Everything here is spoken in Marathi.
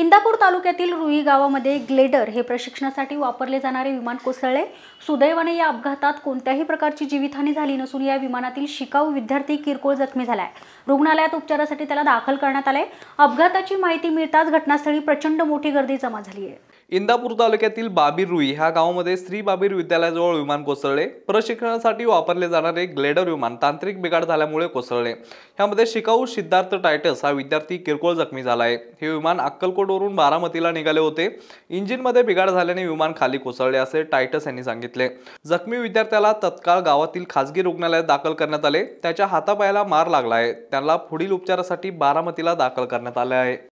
इंदापूर तालुक्यातील रुई गावामध्ये ग्लेडर हे प्रशिक्षणासाठी वापरले जाणारे विमान कोसळले सुदैवाने या अपघातात कोणत्याही प्रकारची जीवितहानी झाली नसून या विमानातील शिकाऊ विद्यार्थी किरकोळ जखमी झालाय रुग्णालयात उपचारासाठी त्याला दाखल करण्यात आले अपघाताची माहिती मिळताच घटनास्थळी प्रचंड मोठी गर्दी जमा झाली आहे इंदापूर तालुक्यातील बाबीर रुई ह्या गावामध्ये श्री बाबीर विद्यालयाजवळ विमान कोसळले प्रशिक्षणासाठी वापरले जाणारे ग्लेडर विमान तांत्रिक बिघाड झाल्यामुळे कोसळले ह्यामध्ये शिकाऊ सिद्धार्थ टायटस हा विद्यार्थी किरकोळ जखमी झाला आहे हे विमान अक्कलकोट कोराडवरून बारामतीला निघाले होते इंजिन इंजिनमध्ये बिघाड झाल्याने विमान खाली कोसळले असे टायटस यांनी सांगितले जखमी विद्यार्थ्याला तत्काळ गावातील खासगी रुग्णालयात दाखल करण्यात आले त्याच्या हातापायाला मार लागला आहे त्याला पुढील उपचारासाठी बारामतीला दाखल करण्यात आले आहे